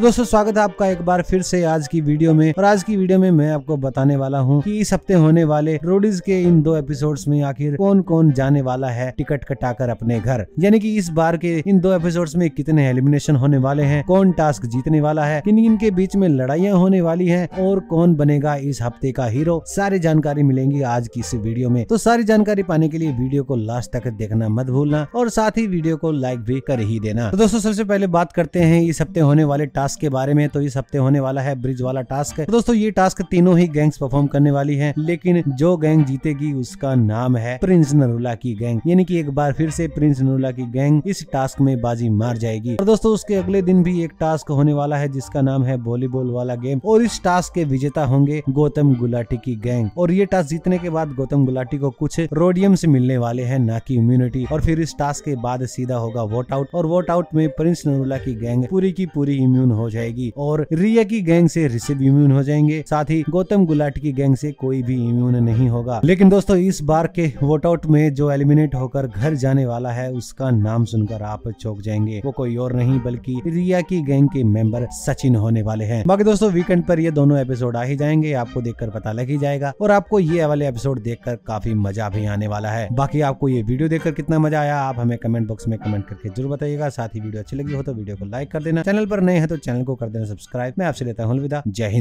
तो दोस्तों स्वागत है आपका एक बार फिर से आज की वीडियो में और आज की वीडियो में मैं आपको बताने वाला हूँ कि इस हफ्ते होने वाले रोडीज के इन दो एपिसोड्स में आखिर कौन कौन जाने वाला है टिकट कटाकर अपने घर यानी कि इस बार के इन दो एपिसोड्स में कितने एलिमिनेशन होने वाले हैं कौन टास्क जीतने वाला है किन किन के बीच में लड़ाइया होने वाली है और कौन बनेगा इस हफ्ते का हीरो सारी जानकारी मिलेंगी आज की इस वीडियो में तो सारी जानकारी पाने के लिए वीडियो को लास्ट तक देखना मत भूलना और साथ ही वीडियो को लाइक भी कर ही देना तो दोस्तों सबसे पहले बात करते हैं इस हफ्ते होने वाले टास्क टास्क के बारे में तो इस हफ्ते होने वाला है ब्रिज वाला टास्क तो दोस्तों ये टास्क तीनों ही गैंग्स परफॉर्म करने वाली है लेकिन जो गैंग जीतेगी उसका नाम है प्रिंस नरूला की गैंग यानी कि एक बार फिर से प्रिंस नरूला की गैंग इस टास्क में बाजी मार जाएगी और दोस्तों उसके अगले दिन भी एक टास्क होने वाला है जिसका नाम है वॉलीबॉल वाला गेम और इस टास्क के विजेता होंगे गौतम गुलाटी की गैंग और ये टास्क जीतने के बाद गौतम गुलाटी को कुछ से मिलने वाले है ना की इम्यूनिटी और फिर इस टास्क के बाद सीधा होगा वोट आउट और वोट आउट में प्रिंस नरूला की गैंग पूरी की पूरी इम्यून हो जाएगी और रिया की गैंग से ऋषभ इम्यून हो जाएंगे साथ ही गौतम गुलाट की गैंग से कोई भी इम्यून नहीं होगा लेकिन दोस्तों इस बार के वोट आउट में जो एलिमिनेट होकर घर जाने वाला है उसका नाम सुनकर आप चौक जाएंगे वो कोई और नहीं बल्कि रिया की गैंग के मेंबर सचिन होने वाले हैं बाकी दोस्तों वीकेंड पर ये दोनों एपिसोड आ ही जाएंगे आपको देखकर पता लग ही जाएगा और आपको ये वाले एपिसोड देख काफी मजा भी आने वाला है बाकी आपको ये वीडियो देखकर कितना मजा आया आप हमें कमेंट बॉक्स में कमेंट करके जरूर बताइएगा साथ ही वीडियो अच्छी लगी हो तो वीडियो को लाइक कर देना चैनल पर नए हैं तो चैनल को कर देना सब्सक्राइब मैं आपसे लेता हूँ अलविदा जय हिंद